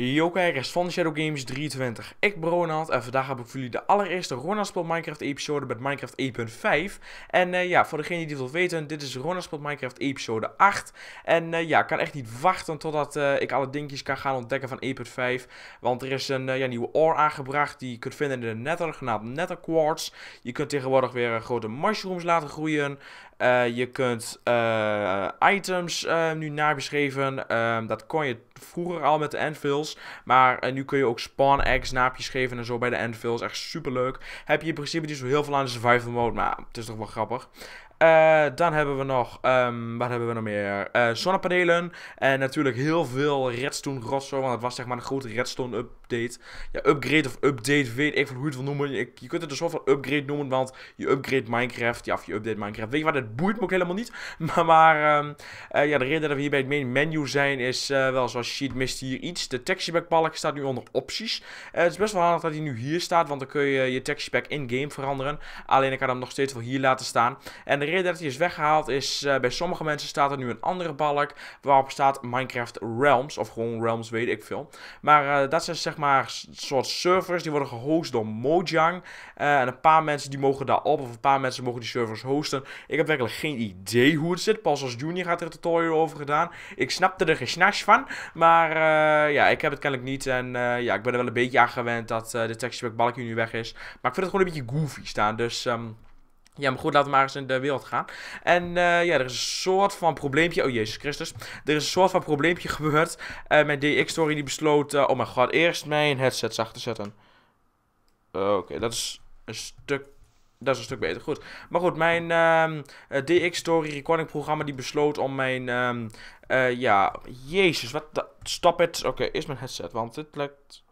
Yo kijkers van Shadow Games 23, ik Bronald en vandaag heb ik voor jullie de allereerste Ronald speelt Minecraft episode met Minecraft 1.5 En eh, ja, voor degene die het wil weten, dit is Ronald Spot Minecraft episode 8 En eh, ja, ik kan echt niet wachten totdat eh, ik alle dingetjes kan gaan ontdekken van 1.5 Want er is een ja, nieuwe ore aangebracht die je kunt vinden in de Nether, genaamd Nether Quartz Je kunt tegenwoordig weer grote mushrooms laten groeien eh, je kunt eh, items eh, nu nabeschrijven. Um, ehm, dat kon je vroeger al met de anvils. Maar nu kun je ook spawn eggs naapjes geven en zo bij de anvils. Echt super leuk. Heb je in principe niet zo heel veel aan de survival mode. Maar het is toch wel grappig. Eh, dan hebben we nog, ehm, wat hebben we nog meer? Eh, zonnepanelen en natuurlijk heel veel Redstone Rosso, want het was zeg maar een grote Redstone update. Ja, upgrade of update, weet ik van hoe je het wil noemen. Je, je kunt het dus zoveel upgrade noemen, want je upgrade Minecraft, ja, of je update Minecraft. Weet je wat, het boeit me ook helemaal niet. Maar, ehm, eh, ja, de reden dat we hier bij het main menu zijn is wel zoals je ziet, mist hier iets. De textureback balk staat nu onder opties. het is best wel handig dat hij nu hier staat, want dan kun je je pack in-game veranderen. Alleen ik kan hem nog steeds wel hier laten staan. En dat hij is weggehaald is, eh, bij sommige mensen staat er nu een andere balk waarop staat Minecraft Realms, of gewoon Realms weet ik veel. Maar eh, dat zijn zeg maar soort servers, die worden gehost door Mojang. Eh, en een paar mensen die mogen daar op, of een paar mensen mogen die servers hosten. Ik heb werkelijk geen idee hoe het zit, pas als junior gaat er een tutorial over gedaan. Ik snapte er geen van, maar ja, ik heb het kennelijk niet. En ja, ik ben er wel een beetje aan gewend dat de texture balkje nu weg is. Maar ik vind het gewoon een beetje goofy staan, dus... Ehm, ja, maar goed, laten we maar eens in de wereld gaan. En eh, ja, er is een soort van probleempje. Oh, Jezus Christus. Er is een soort van probleempje gebeurd. Uh, eh, mijn DX-story die besloot. Eh, oh, mijn god, eerst mijn headset zacht te zetten. Oh, oké, dat is een stuk. Dat is een stuk beter, goed. Maar goed, mijn ehm, DX-story recording programma die besloot om mijn. Ehm, ja, Jezus, wat. Stop het. Oké, okay, eerst mijn headset, want dit lijkt.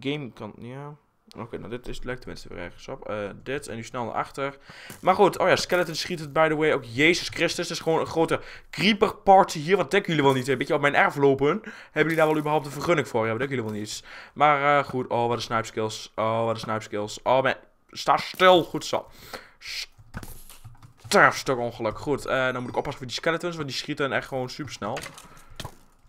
Game kan. Ja. Oké, nou dit is, lijkt tenminste weer ergens op. Uh, dit, en nu snel naar achter. Maar goed, oh ja, Skeleton schieten het by the way ook. Jezus Christus, het is gewoon een grote creeper party hier. Wat denken jullie wel niet? Een beetje op mijn erf lopen. Hebben jullie daar wel überhaupt een vergunning voor? Ja, wat denken jullie wel niet? Maar eh, goed, oh wat een snipe skills. Oh, wat een snipe skills. Oh man, sta stil. Goed zo. Sterfstuk ongeluk. Goed, uh, dan moet ik oppassen voor die skeletons, want die schieten echt gewoon super snel.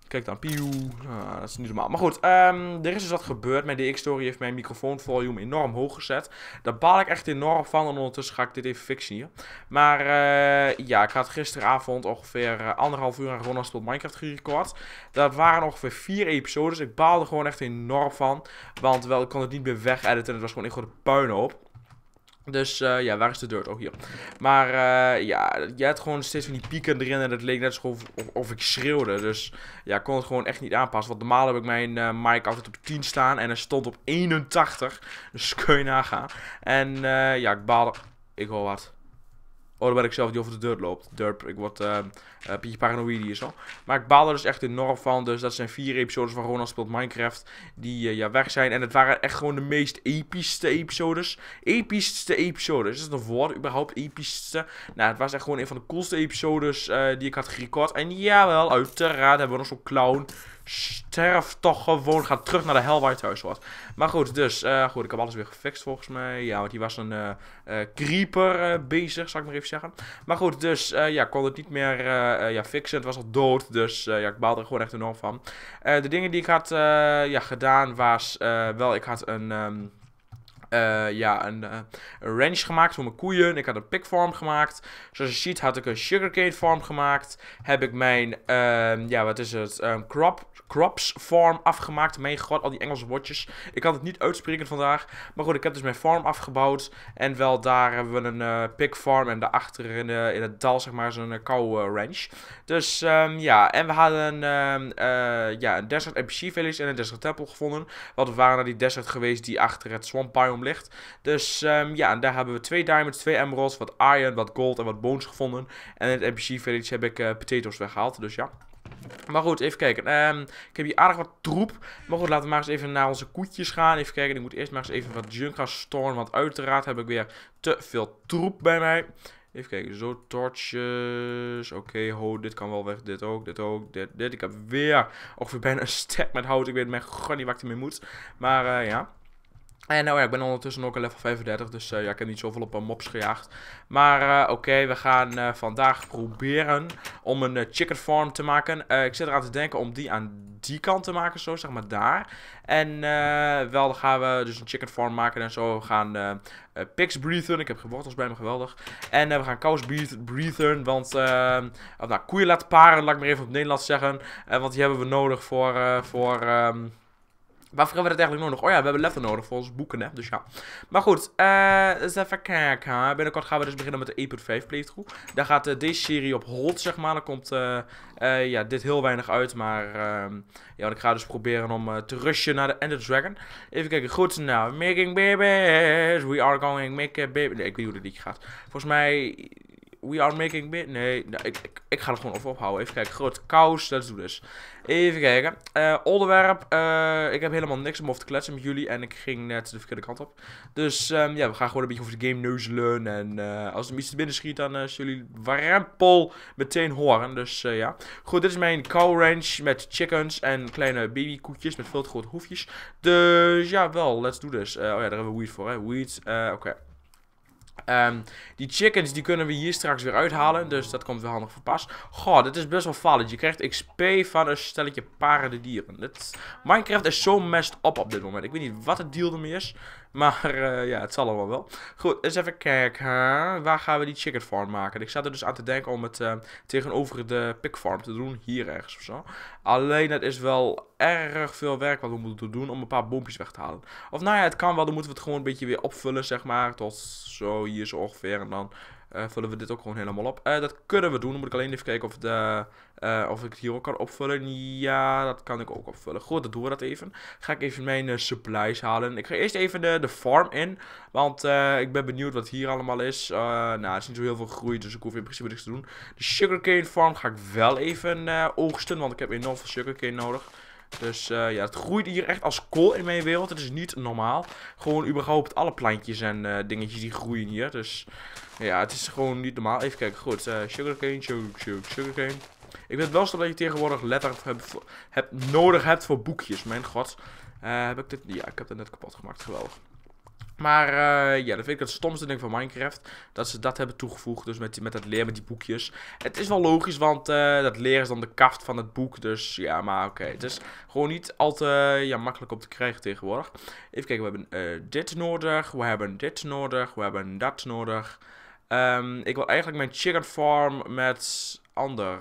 Kijk dan, pieuw. Ah, dat is niet normaal. Maar goed, ehm, er is dus wat gebeurd. Mijn DX-story heeft mijn microfoonvolume enorm hoog gezet. Daar baal ik echt enorm van. En ondertussen ga ik dit even fixen hier. Maar eh, ja, ik had gisteravond ongeveer eh, anderhalf uur aan Ronald tot Minecraft gerecord. Dat waren ongeveer vier episodes. Ik baalde gewoon echt enorm van. Want wel, ik kon het niet meer weg editen. Het was gewoon echt een op dus eh, ja, waar is de deur oh, hier. Maar eh, ja, je had gewoon steeds van die pieken erin. En het leek net alsof of, ik schreeuwde. Dus ja, ik kon het gewoon echt niet aanpassen. Want normaal heb ik mijn uh, mic altijd op 10 staan. En hij stond op 81. Dus kun je nagaan. En ja, ik baalde. Ik hoor wat. Oh, ben ik zelf die over de deur loopt. Durp, ik word uh, eh, een eh, beetje paranoïde hier zo. Maar ik baal er dus echt enorm van. Dus dat zijn vier episodes van Ronald speelt Minecraft. Die eh, ja, weg zijn. En het waren echt gewoon de meest epischste episodes. Epischste episodes. Is dat een woord überhaupt? Epischste. Nou, het was echt gewoon een van de coolste episodes die ik had gerecord. En jawel, uiteraard hebben we nog zo'n clown Sterf toch gewoon. Ga terug naar de hel waar je thuis was. Maar goed, dus. Eh, goed, ik heb alles weer gefixt volgens mij. Ja, want die was een eh, eh, creeper bezig, zal ik maar even zeggen. Maar goed, dus ja, kon het niet meer ja, fixen. Het was al dood. Dus ja, ik baalde er gewoon echt enorm van. de dingen die ik had ja, gedaan was wel, ik had een... Ehm, eh, ja, een, eh, ranch gemaakt voor mijn koeien. Ik had een pick farm gemaakt. Zoals je ziet had ik een sugarcane farm gemaakt. Heb ik mijn, ehm, ja wat is het, ehm, crop, crops farm afgemaakt. Mijn god, al die Engelse woordjes. Ik kan het niet uitspreken vandaag. Maar goed, ik heb dus mijn farm afgebouwd. En wel daar hebben we een eh, pick farm. En daarachter in, in het dal zeg maar zo'n cow ranch. Dus ehm, ja, en we hadden um, ja, een desert NPC village en een desert temple gevonden. Want we waren naar die desert geweest die achter het swamp biome ligt. Dus ehm, ja, en daar hebben we twee diamonds, twee emeralds, wat iron, wat gold en wat bones gevonden. En in het NPC village heb ik uh, potatoes weggehaald, dus ja. Maar goed, even kijken. Ehm, ik heb hier aardig wat troep. Maar goed, laten we maar eens even naar onze koetjes gaan. Even kijken, ik moet eerst maar eens even wat junk gaan stormen Want uiteraard heb ik weer te veel troep bij mij. Even kijken, zo torches. Oké, ho, dit kan wel weg. Dit ook, dit ook, dit, dit. Ik heb weer ongeveer bijna een stack met hout. Ik weet mijn god niet wat ik ermee moet. Maar eh, ja. En ah nou ja, ik ben ondertussen ook een level 35, dus eh, ja, ik heb niet zoveel op een mops gejaagd. Maar eh, oké, we gaan eh, vandaag proberen om een chicken farm te maken. ik zit eraan te denken om die aan die kant te maken, zo zeg maar daar. En wel, dan gaan we dus een chicken farm maken en zo. We gaan pigs breathen, ik heb wortels bij me, geweldig. En we gaan cows breathen, want, of nou, koeien laten paren, laat ik maar even op het Nederlands zeggen. want die hebben we nodig voor, voor... Ehm, Waarvoor hebben we dat eigenlijk nodig? Oh ja, we hebben letter nodig voor ons boeken, hè. Dus ja. Maar goed, uh, eens even kijken. Binnenkort gaan we dus beginnen met de 1.5 e playthrough. Daar gaat eh, deze serie op hold, zeg maar. Dan komt eh, ja, dit heel weinig uit. Maar ehm, ja, ik ga dus proberen om te rushen naar de Ender Dragon. Even kijken. Goed, nou. Making babies. We are going make a baby. Nee, ik weet niet hoe dat liedje gaat. Volgens mij we are making bit. Nee, nou, ik, ik, ik, ga er gewoon over ophouden. Even kijken. Groot kous, Let's do this. Even kijken. Uh, onderwerp. Eh, ik heb helemaal niks om over te kletsen met jullie. En ik ging net de verkeerde kant op. Dus ehm, ja, we gaan gewoon een beetje over de game neuzelen. En eh, als er iets te binnen schiet, dan zullen jullie warempel meteen horen. Dus ja. Goed, dit is mijn cow ranch met chickens en kleine babykoetjes met veel te grote hoefjes. Dus ja, wel. Let's do this. oh ja, daar hebben we weed voor, hè. Weed. Oké. Ehm, die chickens die kunnen we hier straks weer uithalen. Dus dat komt wel handig voor pas. Goh, dit is best wel valid. Je krijgt XP van een stelletje dieren. Dit... Minecraft is zo messed op op dit moment. Ik weet niet wat het deal ermee is. Maar eh, ja, het zal allemaal wel. Goed, eens even kijken. Waar gaan we die chicken farm maken? Ik zat er dus aan te denken om het eh, tegenover de pick farm te doen. Hier ergens of zo. Alleen het is wel erg veel werk wat we moeten doen om een paar boompjes weg te halen. Of nou ja, het kan wel. Dan moeten we het gewoon een beetje weer opvullen, zeg maar. Tot zo hier zo ongeveer. En dan eh, vullen we dit ook gewoon helemaal op. Eh, dat kunnen we doen. Dan moet ik alleen even kijken of, de, eh, of ik het hier ook kan opvullen. Ja, dat kan ik ook opvullen. Goed, dan doen we dat even. Ga ik even mijn supplies halen. Ik ga eerst even de, de farm in. Want ik ben benieuwd wat hier allemaal is. nou, er is niet zo heel veel groei. Dus ik hoef in principe niks te doen. De sugarcane farm ga ik wel even oogsten. Want ik heb enorm veel sugarcane nodig. Dus eh, ja, het groeit hier echt als kool in mijn wereld. Het is niet normaal. Gewoon überhaupt alle plantjes en eh, dingetjes die groeien hier. Dus ja, het is gewoon niet normaal. Even kijken, goed. Uh, sugarcane, sugarcane, sugarcane. Ik weet wel dat je tegenwoordig letter hebt, nodig hebt voor boekjes. Mijn god. heb ik dit? Ja, ik heb dat net kapot gemaakt. Geweldig. Maar eh, ja, dat vind ik het stomste ding van Minecraft. Dat ze dat hebben toegevoegd. Dus met, met dat leer, met die boekjes. Het is wel logisch, want eh, dat leer is dan de kaft van het boek. Dus ja, maar oké. Het is gewoon niet al te ja, makkelijk om te krijgen tegenwoordig. Even kijken, we hebben eh, dit nodig. We hebben dit nodig. We hebben dat nodig. Ehm, ik wil eigenlijk mijn chicken farm met ander...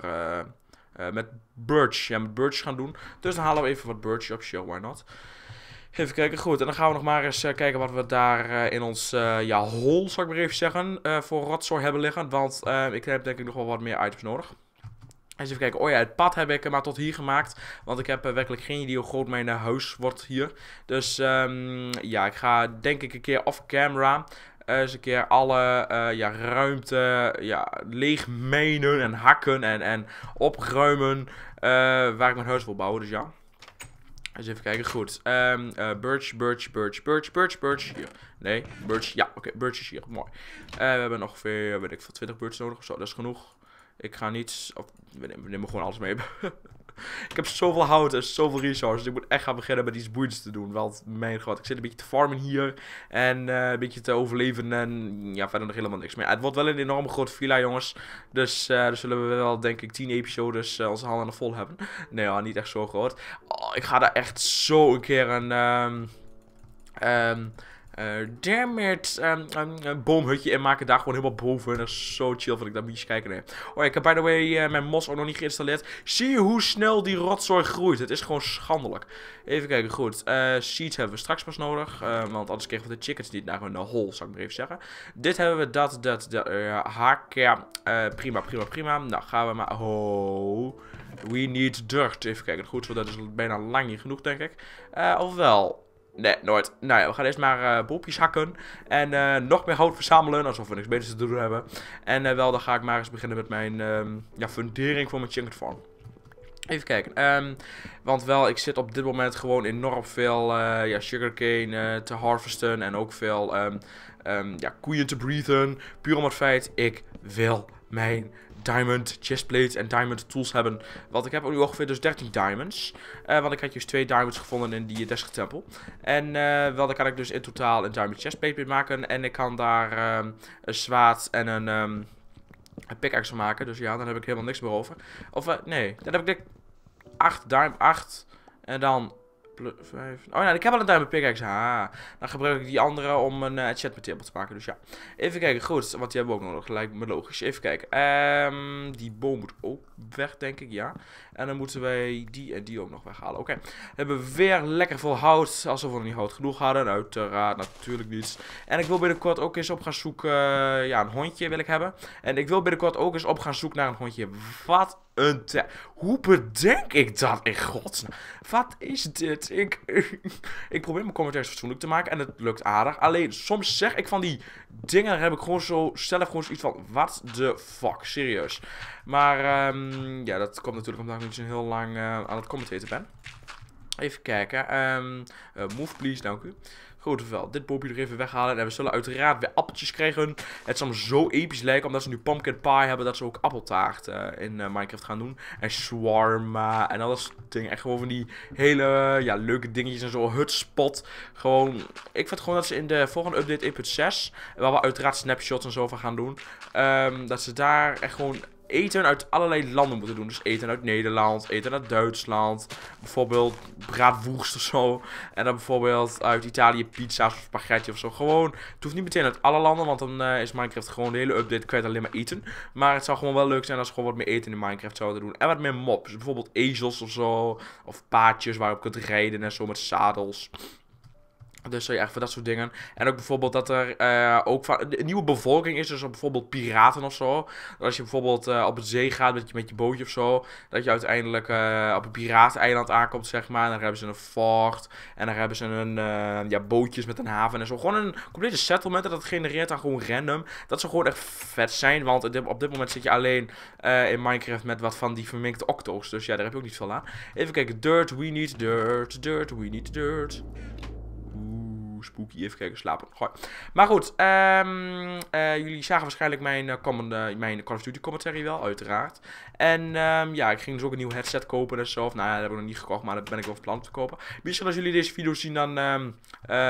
met birch. Ja, met birch gaan doen. Dus dan halen we even wat birch op. Sure, why not? Even kijken, goed. En dan gaan we nog maar eens eh, kijken wat we daar eh, in ons eh, ja, hol, zou ik maar even zeggen, voor rotzooi hebben liggen. Want ik heb denk ik nog wel wat meer items nodig. Eens even kijken. Oh ja, het pad heb ik maar tot hier gemaakt. Want ik heb werkelijk geen idee hoe groot mijn uh, huis wordt hier. Dus ehm, ja, ik ga denk ik een keer off-camera. eens een keer alle ja, ruimte ja, leegmenen en hakken en, en opruimen waar ik mijn huis wil bouwen. Dus ja. Eens even kijken, goed. Um, uh, birch, birch, birch, birch, birch, birch, hier. Nee, birch, ja, oké, okay, birch is hier, mooi. Eh, we hebben ongeveer, weet ik veel, 20 birch nodig of zo, dat is genoeg. Ik ga niet, of, we nemen gewoon alles mee. ik heb zoveel hout en zoveel resources. Ik moet echt gaan beginnen met iets boeiends te doen. Want mijn god, ik zit een beetje te farmen hier. En eh, een beetje te overleven. En ja, verder nog helemaal niks meer. Het wordt wel een enorme grote villa, jongens. Dus uh, daar zullen we wel, denk ik, 10 episodes eh, onze handen aan vol hebben. Nee, ja, niet echt zo groot. Oh, ik ga daar echt zo een keer een... Um, uh, damn it. Ehm, ehm, een boomhutje en maken daar gewoon helemaal boven. Dat is zo chill, vind ik. Dat moet je kijken. Nee. Oh, ik heb by the way eh, mijn mos ook nog niet geïnstalleerd. Zie je hoe snel die rotzooi groeit. Het is gewoon schandelijk. Even kijken, goed. Uh, seeds hebben we straks pas nodig. want anders kregen we de chickens niet naar hun hol, zou ik maar even zeggen. Dit hebben we, dat, dat, dat. Ja. prima, prima, prima. Nou, gaan we maar... Oh... We need dirt. Even kijken. Goed zo, dat is bijna lang niet genoeg, denk ik. ofwel, Nee, nooit. Nou ja, we gaan eerst maar uh, eh, bolpjes hakken. En eh, nog meer hout verzamelen, alsof we niks beters te doen hebben. En eh, wel, dan ga ik maar eens beginnen met mijn ehm, ja, fundering voor mijn chicken farm. Even kijken. Ehm, want wel, ik zit op dit moment gewoon enorm veel ja, sugarcane uh, te harvesten. En ook veel ehm, ja, koeien te breathen. Puur om het feit, ik wil mijn diamond chestplates en diamond tools hebben. Want ik heb nu ongeveer dus 13 diamonds. Eh, want ik had dus twee diamonds gevonden in die Desk tempel. En uh, wel, dan kan ik dus in totaal een diamond chestplate mee maken. En ik kan daar ehm, een zwaard en een, um, een pickaxe van maken. Dus ja, dan heb ik helemaal niks meer over. Of eh, nee, dan heb ik 8 diamond, 8 en dan 5. Oh, ja, ik heb al een diamond pickaxe. Ha. Dan gebruik ik die andere om een uh, chat table te maken. Dus ja. Even kijken. Goed, want die hebben we ook nodig. gelijk me logisch. Even kijken. Ehm, die boom moet ook weg, denk ik. Ja. En dan moeten wij die en die ook nog weghalen. Oké. we Hebben weer lekker veel hout. Alsof we nog niet hout genoeg hadden. Uiteraard, natuurlijk niet. En ik wil binnenkort ook eens op gaan zoeken. Eh, ja, een hondje wil ik hebben. En ik wil binnenkort ook eens op gaan zoeken naar een hondje. Wat een tijd. Hoe bedenk ik dat in godsnaam? Wat is dit? Ik, ik probeer mijn commentaars fatsoenlijk te maken en het lukt aardig. Alleen soms zeg ik van die dingen, daar heb ik gewoon zo zelf gewoon zoiets van: what the fuck, serieus. Maar um, ja, dat komt natuurlijk omdat ik niet zo heel lang eh, aan het commentaten ben. Even kijken. Um, move please, dank u. Goed, wel. Dit popje er even weghalen. En we zullen uiteraard weer appeltjes krijgen. Het zal me zo episch lijken, omdat ze nu pumpkin pie hebben, dat ze ook appeltaart eh, in eh, Minecraft gaan doen. En shawarma en alles Dingen Echt gewoon van die hele ja, leuke dingetjes en zo. Hutspot. Gewoon, ik vind gewoon dat ze in de volgende update 1.6, waar we uiteraard snapshots en zo van gaan doen, ehm, dat ze daar echt gewoon eten uit allerlei landen moeten doen. Dus eten uit Nederland, eten uit Duitsland. Bijvoorbeeld braadwoerst of zo. En dan bijvoorbeeld uit Italië pizza's of spaghetti of zo. Gewoon, het hoeft niet meteen uit alle landen, want dan eh, is Minecraft gewoon de hele update kwijt alleen maar eten. Maar het zou gewoon wel leuk zijn als we gewoon wat meer eten in Minecraft zouden doen. En wat meer mobs. Dus bijvoorbeeld ezels of zo. Of paardjes waarop je kunt rijden en zo met zadels. Dus eh, ja, voor dat soort dingen. En ook bijvoorbeeld dat er eh, ook van, een nieuwe bevolking is. Dus bijvoorbeeld piraten of zo. Als je bijvoorbeeld eh, op het zee gaat met je, met je bootje of zo. Dat je uiteindelijk op een pirateneiland aankomt, zeg maar. En dan hebben ze een fort. En dan hebben ze een, ja, bootjes met een haven en zo. Gewoon een complete settlement. En dat genereert dan gewoon random. Dat zou gewoon echt vet zijn. Want op dit moment zit je alleen in Minecraft met wat van die verminkte octo's. Dus ja, daar heb je ook niet van aan. Even kijken. Dirt, we need dirt. Dirt, we need dirt hoe spooky, even kijken, slapen. Goh. Maar goed, ehm, eh, jullie zagen waarschijnlijk mijn, uh, mijn Call of Duty commentary wel, uiteraard. En ehm, ja, ik ging dus ook een nieuw headset kopen en zo. Of, nou, dat heb ik nog niet gekocht, maar dat ben ik wel van plan te kopen. Misschien als jullie deze video zien, dan ehm,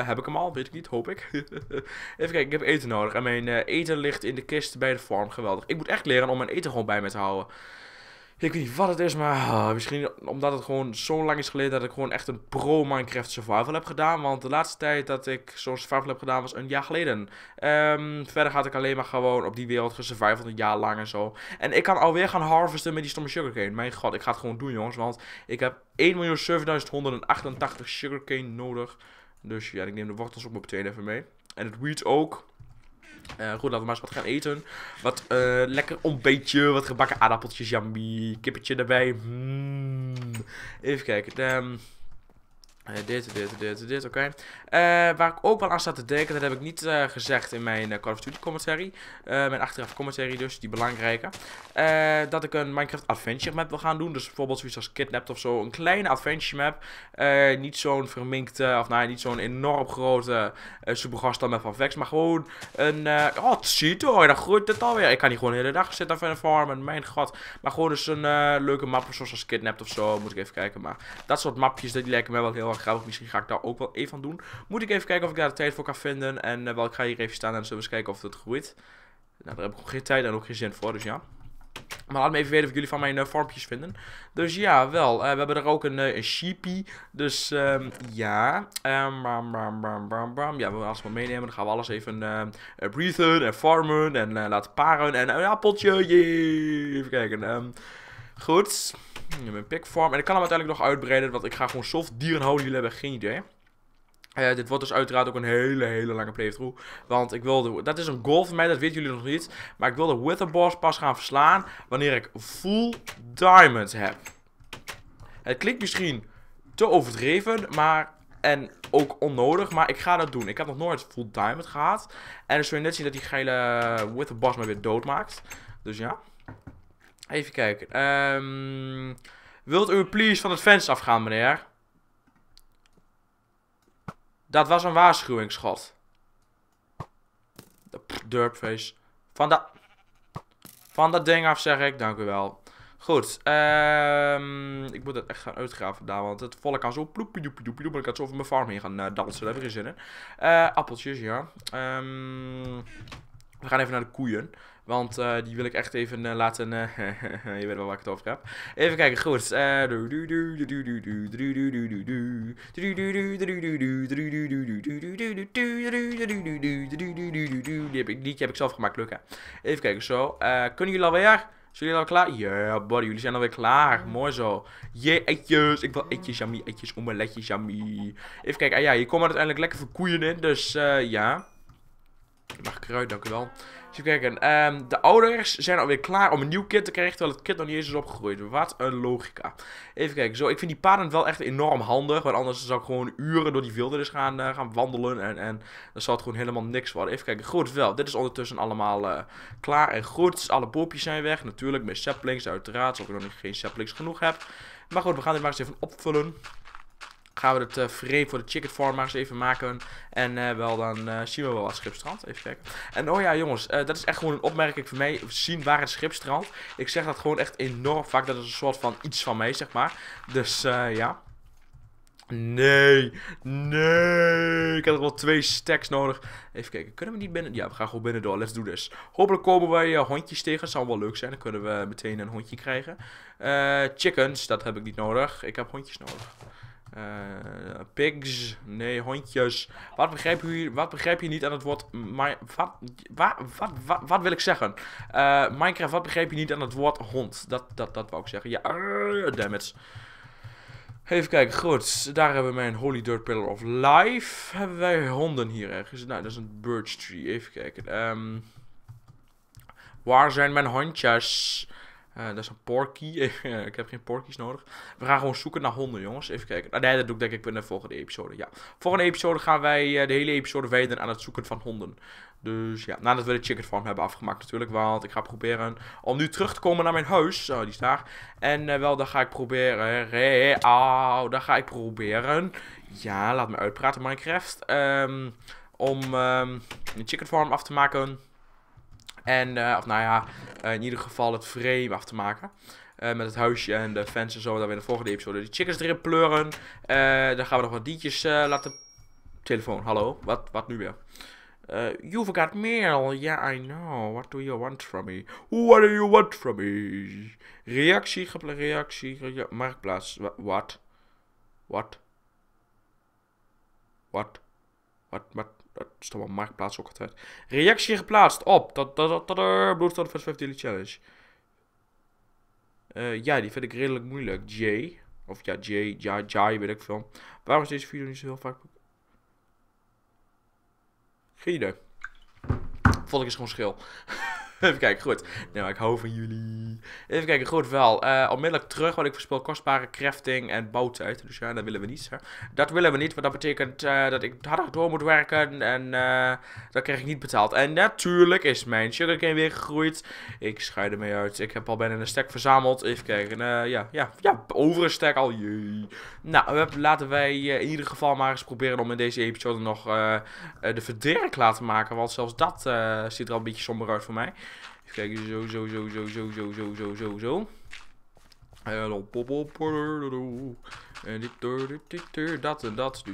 heb ik hem al, weet ik niet, hoop ik. even kijken, ik heb eten nodig en mijn eten ligt in de kist bij de farm, geweldig. Ik moet echt leren om mijn eten gewoon bij me te houden. Ik weet niet wat het is, maar ah, misschien omdat het gewoon zo lang is geleden dat ik gewoon echt een pro Minecraft survival heb gedaan. Want de laatste tijd dat ik zo'n survival heb gedaan was een jaar geleden. Ehm, verder had ik alleen maar gewoon op die wereld gesurvivald een jaar lang en zo. En ik kan alweer gaan harvesten met die stomme sugarcane. Mijn god, ik ga het gewoon doen jongens, want ik heb 1.7188 sugarcane nodig. Dus ja, ik neem de wortels ook meteen even mee. En het wheat ook. Eh, goed, laten we maar eens wat gaan eten. Wat uh, lekker ontbeetje, wat gebakken aardappeltjes, jambi, kippetje erbij. Hmm. Even kijken. Um, dit, dit, dit, dit, oké. Eh, waar ik ook wel aan sta te denken, dat heb ik niet eh, gezegd in mijn uh, Call of Duty commentary. mijn achteraf commentary dus, die belangrijke. dat ik een Minecraft Adventure map wil gaan doen. Dus bijvoorbeeld zoiets als Kidnapped of zo. Een kleine adventure map. niet zo'n verminkte, of nou, niet zo'n enorm grote uh, map van Vex. Maar gewoon een, oh, het ziet hoor, dan groeit het alweer. Ik kan niet gewoon de hele dag zitten van een farmen, mijn god. Maar gewoon dus een leuke map, zoals Kidnapped of zo, moet ik even kijken. Maar dat soort mapjes, die lijken mij wel heel erg grappig. Misschien ga ik daar ook wel even aan doen. Moet ik even kijken of ik daar de tijd voor kan vinden. En eh, wel, ik ga hier even staan en zullen we eens kijken of het groeit. Nou, daar heb ik ook geen tijd en ook geen zin voor, dus ja. Maar laat me even weten of jullie van mijn eh, vormpjes vinden. Dus ja, wel. Eh, we hebben er ook een, uh, sheepie. Dus um, ja. Um, bam, bam, bam, ja, we gaan alles maar meenemen. Dan gaan we alles even breathen en farmen en laten paren. En een appeltje. Even kijken. Um, goed. Hmm, mijn pick En ik kan hem uiteindelijk nog uitbreiden, want ik ga gewoon soft dieren houden. Jullie hebben geen idee. Eh, dit wordt dus uiteraard ook een hele, hele lange playthrough. Want ik wilde, dat is een goal van mij, dat weten jullie nog niet. Maar ik wil de Wither Boss pas gaan verslaan wanneer ik full diamond heb. Het klinkt misschien te overdreven, maar... En ook onnodig, maar ik ga dat doen. Ik heb nog nooit full diamond gehad. En dan zul je net zien dat die gele Wither Boss me weer doodmaakt. Dus ja. Even kijken. Ehm, wilt u please van het venster afgaan, meneer? Dat was een waarschuwingsschot. derpface. Van dat... Van dat ding af zeg ik, dank u wel. Goed, ehm, ik moet het echt gaan uitgraven daar, want het volk kan zo ploepiedoepiedoepiedoep. Ik had zo over mijn farm heen gaan uh, dansen, daar heb ik geen zin in. Eh, appeltjes, ja. Ehm, we gaan even naar de koeien. Want die wil ik echt even laten. je weet wel waar ik het over heb. Even kijken, goed. Die heb ik, die heb ik zelf gemaakt, lukken. Even kijken, zo. kunnen jullie alweer? Zijn jullie al klaar? Ja, yeah, buddy, jullie zijn alweer klaar. Mooi zo. Jee, yeah, Ik wil eitjes, jamie. Eitjes, omeletjes, jamie. Even kijken. Ah ja, je komt uiteindelijk lekker voor koeien in. Dus ja mag kruid, dank u wel. even kijken. Ehm, de ouders zijn alweer klaar om een nieuw kind te krijgen, terwijl het kind nog niet eens is opgegroeid. Wat een logica. Even kijken. Zo, ik vind die paden wel echt enorm handig, want anders zou ik gewoon uren door die wildernis gaan, eh, gaan wandelen en, en dan zal het gewoon helemaal niks worden. Even kijken. Goed, wel. Dit is ondertussen allemaal eh, klaar en goed. Dus alle boompjes zijn weg. Natuurlijk, met saplings uiteraard, zodat ik nog geen saplings genoeg heb. Maar goed, we gaan dit maar eens even opvullen gaan we het uh, voor de chicken farm maar eens even maken. En eh, wel, dan eh, zien we wel wat schipstrand. Even kijken. En oh ja, jongens, dat is echt gewoon een opmerking voor mij. zien waar het schipstrand. Ik zeg dat gewoon echt enorm vaak. Dat is een soort van iets van mij, zeg maar. Dus ja. Nee, nee. Ik heb er wel twee stacks nodig. Even kijken, kunnen we niet binnen? Ja, we gaan gewoon binnen door. Let's do this. Hopelijk komen wij hondjes tegen. Zou wel leuk zijn. Dan kunnen we meteen een hondje krijgen. chickens, dat heb ik niet nodig. Ik heb hondjes nodig. Uh, pigs. Nee, hondjes. Wat begrijp, je, wat begrijp je niet aan het woord... Wat, wat, wat, wat, wat wil ik zeggen? Uh, Minecraft, wat begrijp je niet aan het woord hond? Dat, dat, dat wou ik zeggen. Ja, eh, damn damage. Even kijken, goed. Daar hebben we mijn Holy Dirt Pillar of Life. Hebben wij honden hier ergens? Nou, dat is een birch tree. Even kijken. Um, waar zijn mijn hondjes? Eh, dat is een porky. Eh, ik heb geen porkies nodig. We gaan gewoon zoeken naar honden, jongens. Even kijken. Ah, nee, dat doe ik denk ik in de volgende episode. Ja. Volgende episode gaan wij eh, de hele episode wijden aan het zoeken van honden. Dus ja, nadat we de chicken farm hebben afgemaakt natuurlijk. Want ik ga proberen om nu terug te komen naar mijn huis. Zo, die is daar. En wel, dan ga ik proberen... Re dan ga ik proberen... Ja, laat me uitpraten Minecraft. Ehm, om um, ehm, een chicken farm af te maken... En, eh, of nou ja, eh, in ieder geval het frame af te maken. Eh, met het huisje en de fans en zo. Dat we in de volgende episode die chickens erin pleuren. dan gaan we nog wat diertjes laten... Telefoon, hallo. Wat, wat nu weer? you forgot mail. Yeah, I know. What do you want from me? What do you want from me? Reactie, reactie, reactie marktplaats. What? What? What? What? What? wel op marktplaats ook altijd. Reactie geplaatst op. Dat, dat, dat, Bloodstone vs 5 Daily Challenge. Uh, ja, die vind ik redelijk moeilijk. J. Of ja, J, ja, Jai, weet ik veel. Waarom is deze video niet zo heel vaak... Geen idee. Vond ik is gewoon schil. Even kijken, goed. Nou, ik hou van jullie. Even kijken, goed wel. Uh, eh, onmiddellijk terug, want ik verspil kostbare crafting en bouwtijd. Dus ja, dat willen we niet. Dat willen we niet, want dat betekent eh, dat ik harder door moet werken. En uh, dat krijg ik niet betaald. En natuurlijk is mijn sugarcane weer gegroeid. Ik scheid ermee uit. Ik heb al bijna een stack verzameld. Even kijken. ja, ja, ja, over een stack al. Jee. Nou, laten wij in ieder geval maar eens proberen om in deze episode nog de verderk laten maken. Want zelfs dat ziet er al een beetje somber uit voor mij. Even kijken, zo, zo, zo, zo, zo, zo, zo, zo, zo, zo. op. en dit, dat en dat.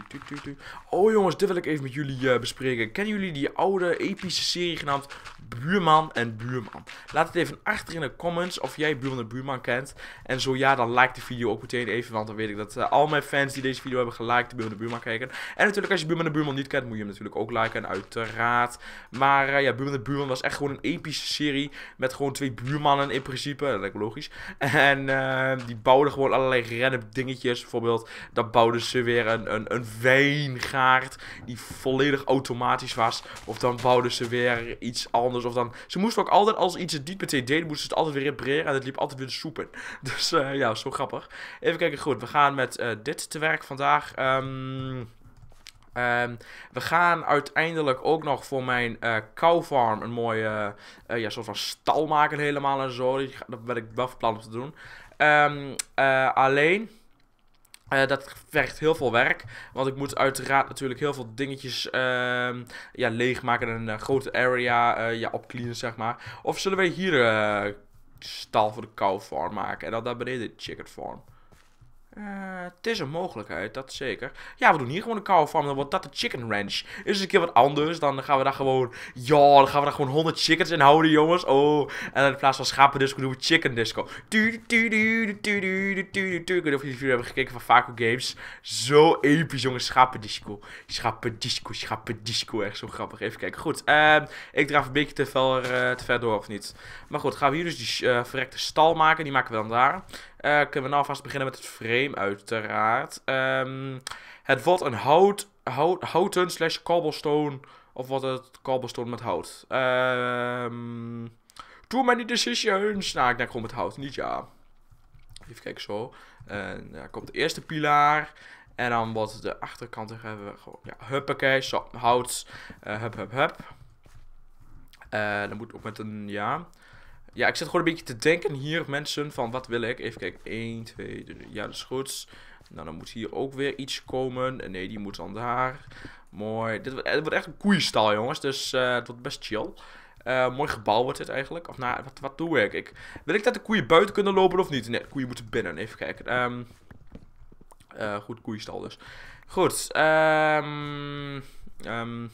Oh jongens, dit wil ik even met jullie eh, bespreken. Kennen jullie die oude epische serie genaamd buurman en buurman. Laat het even achter in de comments of jij buurman en buurman kent. En zo ja, dan like de video ook meteen even. Want dan weet ik dat eh, al mijn fans die deze video hebben geliked, de buurman en buurman kijken. En natuurlijk als je buurman en buurman niet kent, moet je hem natuurlijk ook liken, uiteraard. Maar eh, ja, buurman en buurman was echt gewoon een epische serie. Met gewoon twee buurmannen in principe. Dat lijkt logisch. En eh, die bouwden gewoon allerlei random dingetjes. Bijvoorbeeld, dan bouwden ze weer een, een, een wijngaard die volledig automatisch was. Of dan bouwden ze weer iets anders of dan, ze moesten ook altijd, als iets het niet meteen deden, moesten ze het altijd weer repareren. En het liep altijd weer de soepen. Dus uh, ja, zo grappig. Even kijken, goed. We gaan met eh, dit te werk vandaag. Ehm, ehm... we gaan uiteindelijk ook nog voor mijn uh, farm een mooie ja, soort van stal maken helemaal en zo. Dat ben ik wel van plan om te doen. Ehm, alleen, eh, dat vergt heel veel werk, want ik moet uiteraard natuurlijk heel veel dingetjes ehm, ja, leegmaken en een eh, grote area, eh, ja, opcleanen zeg maar. Of zullen we hier stal voor de cow farm maken en dan daar beneden de chicken farm? Eh, het is een mogelijkheid, dat zeker. Ja, we doen hier gewoon een cow farm, dan wordt dat de chicken ranch. Is een keer wat anders, dan gaan we daar gewoon... Ja, dan gaan we daar gewoon 100 chickens in houden, jongens. Oh, en in plaats van schapendisco disco doen we chicken disco. Ik weet niet of jullie hebben gekeken van Vaco Games. Zo episch, jongens. Schapendisco. Schapendisco. Schapendisco. Echt zo grappig. Even kijken. Goed, ehm, ik draaf een beetje te ver, eh, te ver door, of niet? Maar goed, gaan we hier dus die eh, verrekte stal maken. Die maken we dan daar. Eh, kunnen we nou vast beginnen met het frame, uiteraard. Ehm, het wordt een hout, hout, houten slash cobblestone. Of wordt het cobblestone met hout? Um, too many decisions. Nou, ik denk gewoon met hout, niet ja. Even kijken zo. En komt de eerste pilaar. En dan wat de achterkant hebben we gewoon, ja, huppakee, zo, hout, uh, hup, hup, hup. Uh, dan moet ook met een, ja, ja, ik zit gewoon een beetje te denken hier, mensen, van wat wil ik? Even kijken, 1, 2, 3, ja, dat is goed. Nou, dan moet hier ook weer iets komen. Nee, die moet dan daar. Mooi. Dit wordt, wordt echt een koeienstal, jongens. Dus uh, het wordt best chill. Eh, mooi gebouw wordt dit eigenlijk. Of nou, wat, wat doe ik? ik? Wil ik dat de koeien buiten kunnen lopen of niet? Nee, de koeien moeten binnen. Even kijken. Ehm, eh, goed, koeienstal dus. Goed. Ehm, ehm,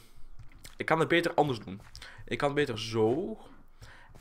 ik kan het beter anders doen. Ik kan het beter zo.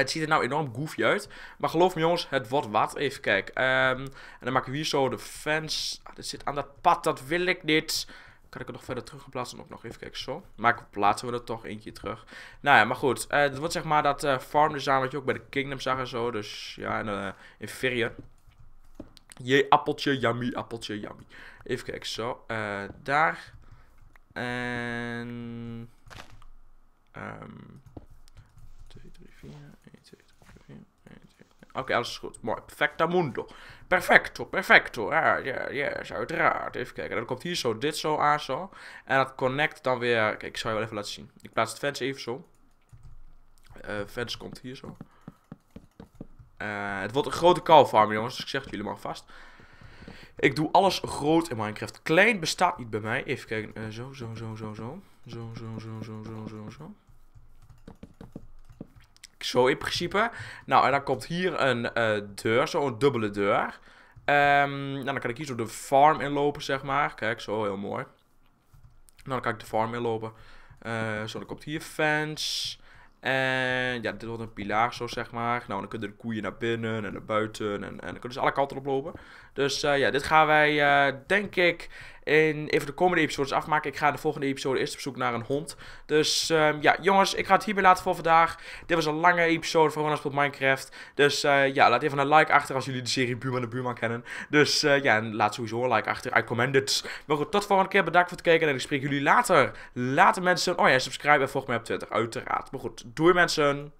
Het ziet er nou enorm goofy uit. Maar geloof me jongens, het wordt wat. Even kijken. Ehm, en dan maak ik hier zo de fans. Ah, dit zit aan dat pad, dat wil ik niet. Kan ik het nog verder terugplaatsen? plaatsen? Ook nog even kijken, zo. Maar plaatsen we er toch eentje terug. Nou ja, maar goed. Uh, wordt zeg maar dat uh, farm design wat je ook bij de Kingdom zag en zo. Dus ja, en uh, Je Jee, appeltje, yummy, appeltje, yummy. Even kijken, zo. Eh, daar. En... Um, 2, 3, 4... Oké, alles is goed. Mooi. Perfecta mundo. Perfecto, perfecto. Ja, ja, yes, uiteraard. Even kijken. Dan komt hier zo dit zo aan zo. En dat connect dan weer... Kijk, ik zal je wel even laten zien. Ik plaats het fence even zo. Uh, fans komt hier zo. Uh, het wordt een grote farm, jongens. Dus ik zeg het jullie maar vast. Ik doe alles groot in Minecraft. Klein bestaat niet bij mij. Even kijken. Eh, zo, zo, zo, zo, zo. Zo, zo, zo, zo, zo, zo, zo. Zo in principe. Nou, en dan komt hier een uh, deur, zo'n dubbele deur. Um, nou, dan kan ik hier zo de farm inlopen, zeg maar. Kijk, zo heel mooi. Nou, dan kan ik de farm inlopen. Uh, zo, dan komt hier fence. En ja, dit wordt een pilaar zo, zeg maar. Nou, dan kunnen de koeien naar binnen en naar buiten. En, en dan kunnen ze alle kanten oplopen. Dus eh, ja, dit gaan wij, denk ik, in een de komende episodes afmaken. Ik ga de volgende episode eerst op zoek naar een hond. Dus ehm, ja, jongens, ik ga het hierbij laten voor vandaag. Dit was een lange episode van Ronald Minecraft. Dus eh, ja, laat even een like achter als jullie de serie Buurman de Buurman kennen. Dus eh, ja, en laat sowieso een like achter. I commend it. Maar goed, tot volgende keer. Bedankt voor het kijken en ik spreek jullie later. Later mensen. Oh ja, subscribe en volg me op Twitter, uiteraard. Maar goed, doei mensen.